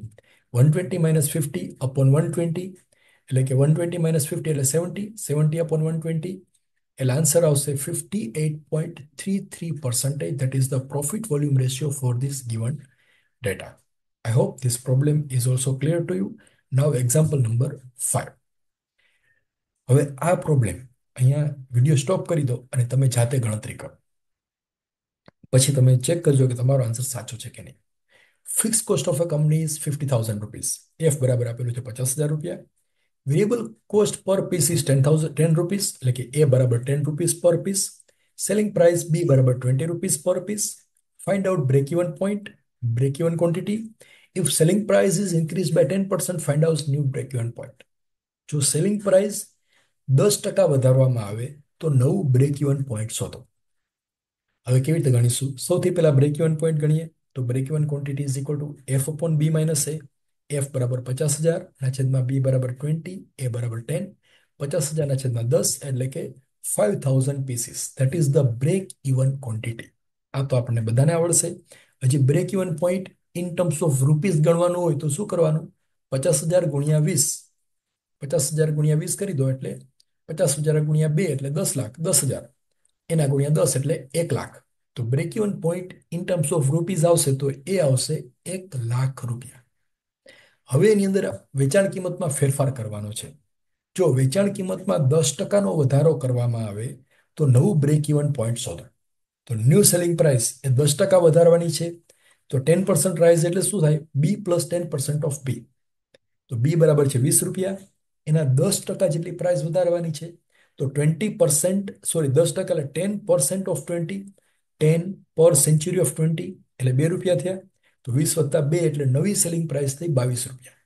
one twenty minus fifty upon one twenty એટલે કે વન ટ્વેન્ટી માઇનસ ફિફ્ટી એટલે seventy seventy upon one twenty એટલે આન્સર આવશે fifty eight point three three percentage that is the profit volume ratio for this given data I hope this problem is also clear to you. Now example number 5. હવે આ પ્રોબ્લેમ અહીંયા વિડીયો સ્ટોપ કરી દો અને તમે જાતે ગણતરી કરો પછી તમે ચેક કરજો કે તમારો આન્સર સાચો છે કે નહીં fix cost of a company is fifty thousand rupees f બરાબર આપેલું છે પચાસ હજાર રૂપિયા variable cost per piece is ten thousand ten rupees એટલે કે એ બરાબર ten rupees per piece selling price b બરાબર twenty rupees per piece find out break even point break even quantity If selling price is increased by 10%, find out new break-even point. જો સેલિંગ પ્રાઇસ દસ ટકા વધારવામાં આવે તો નવું બ્રેક ઇવન પોઈન્ટ શોધો હવે કેવી રીતે ગણીશું સૌથી પહેલા બ્રેક ઇવન પોઈન્ટ ગણીએ તો break even quantity is equal to F upon B minus A F બરાબર પચાસ હજાર ના છેદમાં બી બરાબર ટ્વેન્ટી એ બરાબર ટેન પચાસ હજારના છેદમાં દસ એટલે કે five thousand pieces that is the break even quantity આ તો આપણને બધાને આવડશે હજી break even point in terms of rupees ગણવાનું હોય તો શું કરવાનું પચાસ હજાર ગુણ્યા વીસ પચાસ હજાર ગુણ્યા વીસ કરી દો એટલે પચાસ હજાર ગુણ્યા બે એટલે દસ લાખ દસ હજાર એના ગુણ્યા દસ એટલે એક લાખ તો break even point in terms of rupees આવશે તો એ આવશે એક લાખ રૂપિયા હવે એની અંદર વેચાણ કિંમતમાં ફેરફાર કરવાનો છે જો વેચાણ કિંમતમાં દસ ટકાનો વધારો કરવામાં આવે તો નવું બ્રેક ઇવન પોઈન્ટ શોધો તો ન્યૂ સેલિંગ પ્રાઇસ એ દસ ટકા વધારવાની છે तो 10% प्राइस એટલે શું થાય b + 10% ઓફ b તો b બરાબર છે ₹20 એના 10% જેટલી પ્રાઇસ વધારવાની છે તો 20% સોરી 10% એટલે 10% ઓફ 20 10 પર સેન્ચ્યુરી ઓફ 20 એટલે ₹2 થયા તો 20 + 2 એટલે નવી સેલિંગ પ્રાઇસ થઈ ₹22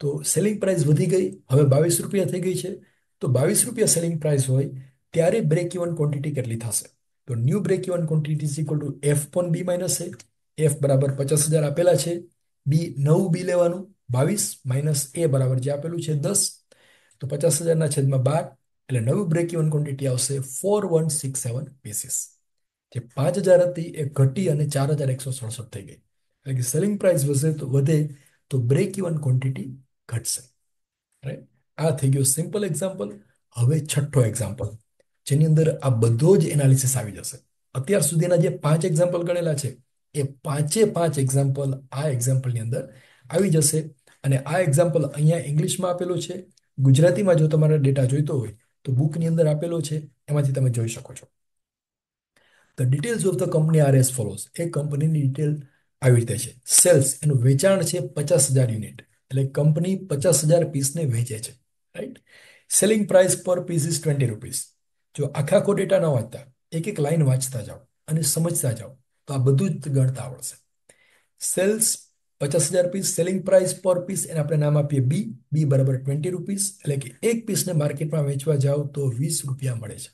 તો સેલિંગ પ્રાઇસ વધી ગઈ હવે ₹22 થઈ ગઈ છે તો ₹22 સેલિંગ પ્રાઇસ હોય ત્યારે બ્રેક ઇવન ક્વોન્ટિટી કેટલી થાશે તો new break even quantity = f / (b - a) f બરાબર પચાસ હજાર આપેલા છે બી નવું બી લેવાનું બાવીસ માઇનસ એ બરાબર જે આપેલું છે દસ તો પચાસ હજારના છેદમાં બાર એટલે નવી બ્રેક ઇવન ક્વોન્ટિટી આવશે four one six seven pieces જે પાંચ હજાર હતી એ ઘટી અને ચાર હજાર એકસો સડસઠ થઈ ગઈ એટલે કે સેલિંગ પ્રાઇસ વધે તો વધે તો બ્રેક ઇવન ક્વોન્ટિટી ઘટશે રાઈટ આ થઈ ગયો સિમ્પલ એક્ઝામ્પલ હવે છઠ્ઠો એક્ઝામ્પલ જેની અંદર આ બધો જ એનાલિસિસ આવી જશે અત્યાર સુધીના જે પાંચ એક્ઝામ્પલ ગણેલા છે એ પાંચે પાંચ એક્ઝામ્પલ આ એક્ઝામ્પલની અંદર આવી જશે અને આ એક્ઝામ્પલ અહીંયા ઇંગ્લિશમાં આપેલો છે ગુજરાતીમાં જો તમારે ડેટા જોઈતો હોય તો બુકની અંદર આપેલો છે એમાંથી તમે જોઈ શકો છો the details of the company are as follows એ કંપનીની ડિટેલ આવી રીતે છે સેલ્સ એનું વેચાણ છે પચાસ હજાર યુનિટ એટલે કંપની પચાસ હજાર પીસને વેચે છે right selling price per piece is twenty rupees જો આખા આખો ડેટા ન વાંચતા એક એક લાઇન વાંચતા જાઓ અને સમજતા જાઓ તો આ બધું જ ગણતા આવડશે સેલ્સ પચાસ હજાર piece selling price per piece એને આપણે નામ આપીએ બી બી બરાબર ટ્વેન્ટી રૂપીસ એટલે કે એક પીસને માર્કેટમાં વેચવા જાઓ તો વીસ રૂપિયા મળે છે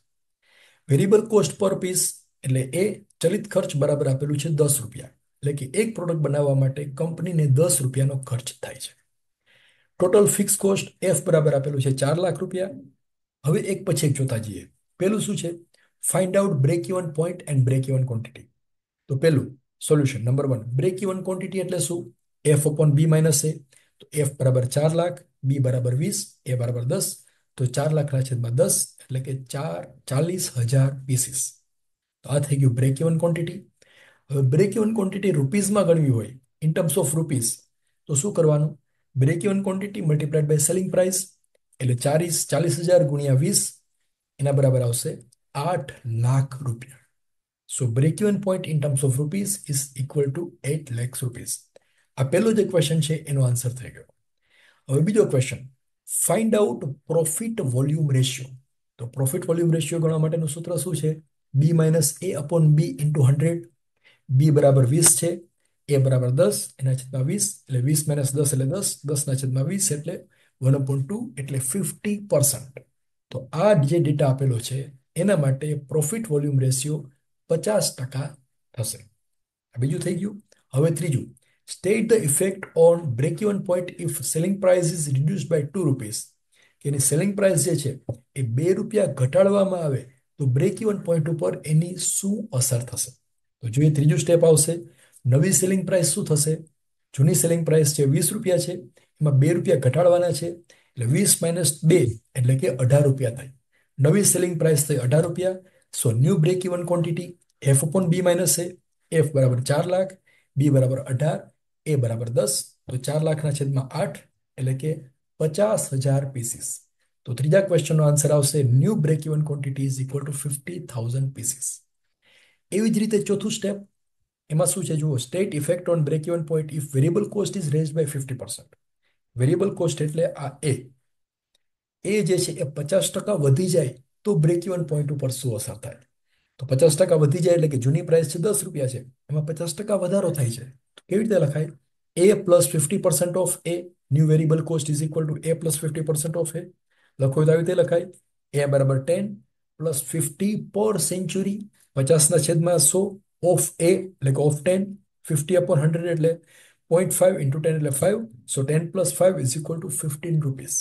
વેરિયેબલ કોસ્ટ પર પીસ એટલે એ ચલિત ખર્ચ બરાબર આપેલું છે દસ રૂપિયા એટલે કે એક પ્રોડક્ટ બનાવવા માટે કંપનીને દસ રૂપિયાનો ખર્ચ થાય છે ટોટલ ફિક્સ કોસ્ટ એફ બરાબર આપેલું છે ચાર લાખ રૂપિયા હવે એક પછી એક જોતા જઈએ પેલું શું છે find out break even point and break even quantity તો પેલું solution number one break even quantity એટલે શું એફ ઓપોન બી માઇનસ એ તો એફ બરાબર ચાર લાખ બી બરાબર વીસ એ બરાબર દસ તો ચાર લાખના છેદમાં દસ એટલે કે ચાર ચાલીસ હજાર પીસીસ તો આ થઈ ગયું બ્રેક ઇવન ક્વોન્ટિટી હવે બ્રેક ઇવન ક્વોન્ટિટી રૂપીઝમાં ગણવી હોય ઇન ટર્મ્સ ઓફ રૂપીઝ તો શું કરવાનું break even quantity multiplied by selling price એટલે ચાલીસ ચાલીસ હજાર ગુણ્યા વીસ એના બરાબર આવશે આઠ લાખ રૂપિયા so break even point in terms of rupees is equal to eight lakhs rupees આ પહેલો જે ક્વેશ્ચન છે એનો આન્સર થઈ ગયો હવે બીજો question find out profit volume ratio તો પ્રોફિટ વોલ્યુમ રેશિયો ગણવા માટેનું સૂત્ર શું છે b minus a upon b into hundred b બરાબર વીસ છે એ બરાબર દસ એના છેદમાં વીસ એટલે વીસ માઇનસ દસ એટલે દસ દસના છેદમાં વીસ એટલે વન અપોન ટુ એટલે ફિફ્ટી પર્સન્ટ તો આ જે ડેટા આપેલો છે એના માટે પ્રોફિટ વોલ્યુમ રેશિયો પચાસ ટકા થશે બીજું થઈ ગયું હવે ત્રીજું state the effect on break even point if selling price is reduce by two rupees કે એની સેલિંગ પ્રાઇસ જે છે એ બે રૂપિયા ઘટાડવામાં આવે તો બ્રેક ઇવન પોઈન્ટ ઉપર એની શું અસર થશે તો જોઈએ ત્રીજું સ્ટેપ આવશે નવી સેલિંગ પ્રાઇસ શું થશે જૂની સેલિંગ પ્રાઇસ છે વીસ રૂપિયા છે એમાં બે રૂપિયા ઘટાડવાના છે એટલે વીસ માઇનસ બે એટલે કે અઢાર રૂપિયા થાય નવી સેલિંગ પ્રાઇસ થઈ અઢાર રૂપિયા so new break even quantity f upon b minus a f बराबर 4 लाख b बराबर 18 a बराबर 10 तो 4 लाख ना छेद में 8 એટલે કે 50000 પીસીસ તો ત્રીજા ક્વેશ્ચન નો આન્સર આવશે new break even quantity is equal to 50000 pieces એwij રીતે ચોથું સ્ટેપ એમાં શું છે જુઓ state effect on break even point if variable cost is raised by 50% variable cost એટલે આ a a જે છે એ 50% વધી જાય તો બ્રેક ઇવન પોઈન્ટ ઉપર શું અસર થાય તો પચાસ ટકા વધી જાય એટલે કે જૂની પ્રાઇસ છે દસ રૂપિયા છે એમાં પચાસ ટકા વધારો થાય છે કેવી રીતે લખાય a plus fifty percent of a new variable cost is equal to a plus fifty percent of a લખો તો આવી રીતે લખાય એ બરાબર ten plus fifty per century પચાસના છેદમાં સો ઓફ એ એટલે કે of ten fifty upon hundred એટલે પોઈન્ટ ફાઈવ ઇન્ટુ ટેન એટલે five so ten plus five is equal to fifteen rupees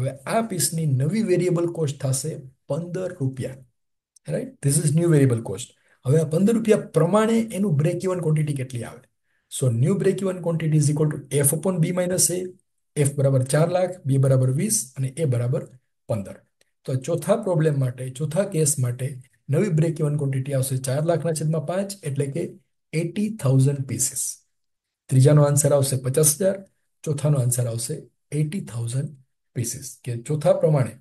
હવે આ પીસની નવી વેરિયેબલ કોસ્ટ થશે પંદર રૂપિયા right this is new variable cost હવે આ પંદર રૂપિયા પ્રમાણે એનું બ્રેક ઇવન ક્વોન્ટિટી કેટલી આવે so new break even quantity is equal to f upon b minus A F બરાબર ચાર લાખ બી બરાબર વીસ અને એ બરાબર પંદર તો ચોથા પ્રોબ્લેમ માટે ચોથા કેસ માટે નવી બ્રેક ઇવન ક્વોન્ટિટી આવશે ચાર લાખના છેદમાં પાંચ એટલે કે એટી થાઉઝન્ડ પીસીસ ત્રીજાનો આન્સર આવશે પચાસ હજાર ચોથાનો આન્સર આવશે એટી થાઉઝન્ડ પીસીસ કે ચોથા પ્રમાણે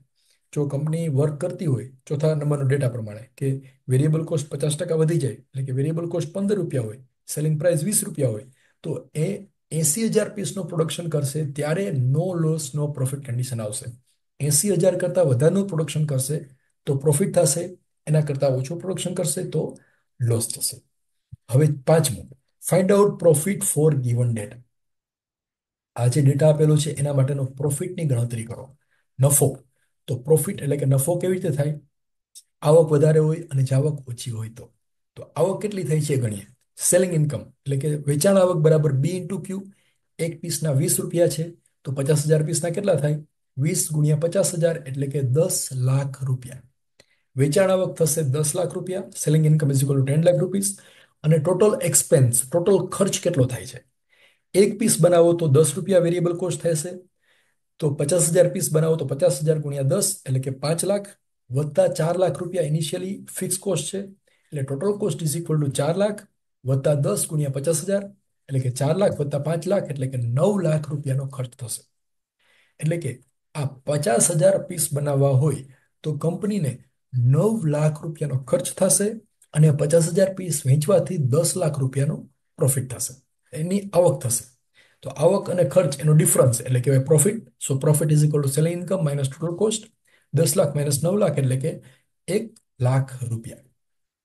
જો કંપની વર્ક કરતી હોય ચોથા નંબરનો ડેટા પ્રમાણે કે વેરિયેબલ કોસ્ટ પચાસ ટકા વધી જાય એટલે કે વેરિયેબલ કોસ્ટ પંદર રૂપિયા હોય સેલિંગ પ્રાઇસ વીસ રૂપિયા હોય તો એ એસી હજાર પીસનું પ્રોડક્શન કરશે ત્યારે નો લોસનો પ્રોફિટ કન્ડિશન આવશે એસી હજાર કરતાં વધારેનું પ્રોડક્શન કરશે તો પ્રોફિટ થશે એના કરતાં ઓછું પ્રોડક્શન કરશે તો લોસ થશે હવે પાંચમું find out profit for given data આ જે ડેટા આપેલો છે એના માટેનો પ્રોફિટની ગણતરી કરો નફો તો પ્રોફિટ એટલે કે નફો કેવી રીતે થાય આવક વધારે હોય અને જાવક ઓછી હોય તો તો આવક કેટલી થઈ છે ગણીએ સેલિંગ ઇન્કમ એટલે કે વેચાણ આવક બરાબર બી ઇન્ટુ ક્યુ એક પીસના વીસ રૂપિયા છે તો પચાસ હજાર પીસના કેટલા થાય વીસ ગુણ્યા પચાસ હજાર એટલે કે દસ લાખ રૂપિયા વેચાણ આવક થશે દસ લાખ રૂપિયા selling income is equal to ten lakh rupees અને ટોટલ એક્સપેન્સ ટોટલ ખર્ચ કેટલો થાય છે એક પીસ બનાવો તો દસ રૂપિયા વેરિયેબલ કોસ્ટ થશે તો પચાસ હજાર પીસ બનાવો તો પચાસ હજાર ગુણ્યા દસ એટલે કે પાંચ લાખ વધતા ચાર લાખ રૂપિયા ઇનિશિયલી ફિક્સ કોસ્ટ છે એટલે total cost is equal to ચાર લાખ વધતા દસ ગુણ્યા પચાસ હજાર એટલે કે ચાર લાખ વધતા પાંચ લાખ એટલે કે નવ લાખ રૂપિયાનો ખર્ચ થશે એટલે કે આ પચાસ હજાર પીસ બનાવવા હોય તો કંપનીને નવ લાખ રૂપિયાનો ખર્ચ થશે અને પચાસ હજાર પીસ વેચવાથી દસ લાખ રૂપિયાનો પ્રોફિટ થશે એની આવક થશે તો આવક અને ખર્ચ એનો ડિફરન્સ એટલે કહેવાય profit so profit is equal to selling income minus total cost દસ લાખ માઇનસ નવ લાખ એટલે કે એક લાખ રૂપિયા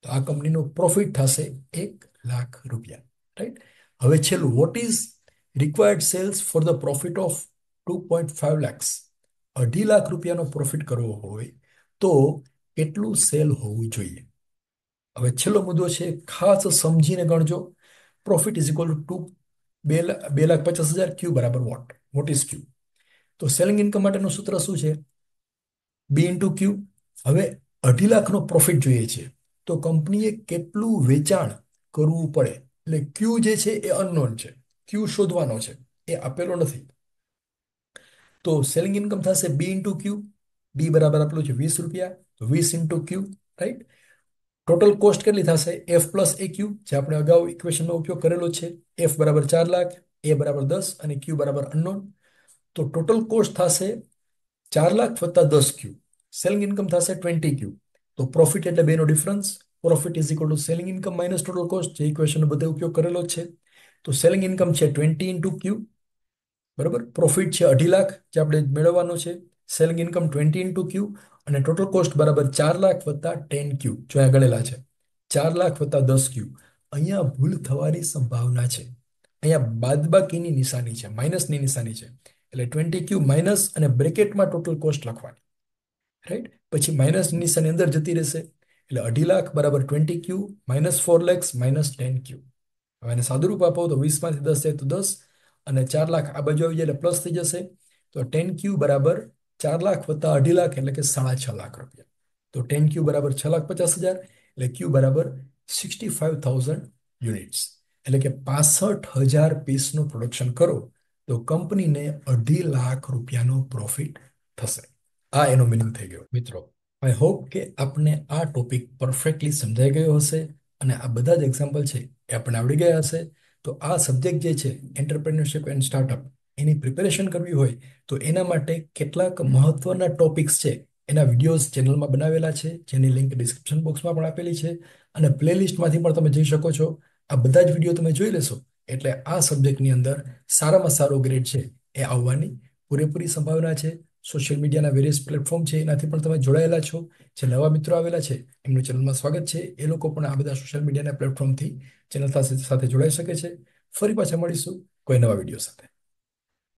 તો આ કંપનીનો પ્રોફિટ થશે એક લાખ રૂપિયા રાઈટ હવે છેલ્લું what is required sales for the profit of two point five lakhs અઢી લાખ રૂપિયાનો પ્રોફિટ કરવો હોય તો કેટલું સેલ હોવું જોઈએ હવે છેલ્લો મુદ્દો છે ખાસ સમજીને ગણજો પ્રોફિટ ઇઝ ઇક્વલ ટુ બે બે લાખ પચાસ હજાર ક્યુ બરાબર વોટ વોટ ઇઝ ક્યુ તો સેલિંગ ઇન્કમ માટેનું સૂત્ર શું છે બી ઇન્ટુ ક્યુ હવે અઢી લાખનો પ્રોફિટ જોઈએ છે તો કંપનીએ કેટલું વેચાણ કરવું પડે એટલે ક્યુ જે છે એ અનનોન છે ક્યુ શોધવાનો છે એ આપેલો નથી તો સેલિંગ ઇન્કમ થશે બી ઇન્ટુ ક્યુ બી બરાબર આપેલું છે વીસ રૂપિયા વીસ into q right total cost કેટલી થશે એફ પ્લસ એ ક્યુ જે આપણે અગાઉ ઇક્વેશનનો ઉપયોગ કરેલો છે એફ બરાબર ચાર લાખ એ બરાબર દસ અને ક્યુ બરાબર અનનોન તો ટોટલ કોસ્ટ થશે ચાર લાખ વત્તા દસ ક્યુ સેલિંગ ઇન્કમ થશે ટ્વેન્ટી ક્યુ તો પ્રોફિટ એટલે બેનો difference profit is equal to selling income minus total cost જે ઇક્વેશનનો બધે ઉપયોગ કરેલો છે તો સેલિંગ ઇન્કમ છે ટ્વેન્ટી ઇન્ટુ ક્યુ બરાબર પ્રોફિટ છે અઢી લાખ જે આપણે મેળવવાનો છે selling income twenty into q અને ટોટલ કોસ્ટ બરાબર ચાર લાખ વત્તા ટેન ક્યુ જો અહીંયા ગણેલા છે ચાર લાખ વત્તા દસ ક્યુ અહીંયા ભૂલ થવાની સંભાવના છે અહીંયા બાદબાકીની નિશાની છે માઇનસની નિશાની છે એટલે ટ્વેન્ટી ક્યુ માઇનસ અને બ્રેકેટમાં ટોટલ કોસ્ટ લખવાની રાઈટ પછી માઇનસ નિશાની અંદર જતી રહેશે એટલે અઢી લાખ બરાબર twenty q minus four lakhs minus ten q હવે એને સાદુરૂપ આપો તો વીસમાંથી દસ જાય તો દસ અને ચાર લાખ આ બાજુ આવી જાય એટલે પ્લસ થઈ જશે તો ટેન ક્યુ બરાબર ચાર લાખ વત્તા અઢી લાખ એટલે કે સાડા છ લાખ રૂપિયા તો ટેન ક્યુ બરાબર છ લાખ પચાસ હજાર એટલે ક્યુ બરાબર સિક્સટી ફાઇવ થાઉઝન્ડ યુનિટ્સ એટલે કે પાસઠ હજાર પીસનું પ્રોડક્શન કરો તો કંપનીને અઢી લાખ રૂપિયાનો પ્રોફિટ થશે આ એનો મિનિંગ થઈ ગયો મિત્રો આઈ હોપ કે આપને આ ટોપિક પરફેક્ટલી સમજાઈ ગયો હશે અને આ બધા જ એક્ઝામ્પલ છે એ આપણે આવડી ગયા હશે તો આ સબ્જેક્ટ જે છે એન્ટરપ્રેન્યોરશિપ એન્ડ સ્ટાર્ટઅપ એની પ્રિપેરેશન કરવી હોય તો એના માટે કેટલાક મહત્વના ટોપિક્સ છે એના વિડીયોઝ ચેનલમાં બનાવેલા છે જેની લિંક ડિસ્ક્રિપ્શન બોક્સમાં પણ આપેલી છે અને પ્લેલિસ્ટમાંથી પણ તમે જઈ શકો છો આ બધા જ વિડીયો તમે જોઈ લેશો એટલે આ સબ્જેક્ટની અંદર સારામાં સારો ગ્રેડ છે એ આવવાની પૂરેપૂરી સંભાવના છે સોશિયલ મીડિયાના વેરિયસ પ્લેટફોર્મ છે એનાથી પણ તમે જોડાયેલા છો જે નવા મિત્રો આવેલા છે એમનું ચેનલમાં સ્વાગત છે એ લોકો પણ આ બધા સોશિયલ મીડિયાના પ્લેટફોર્મથી ચેનલ સાથે જોડાઈ શકે છે ફરી પાછા મળીશું કોઈ નવા વિડીયો સાથે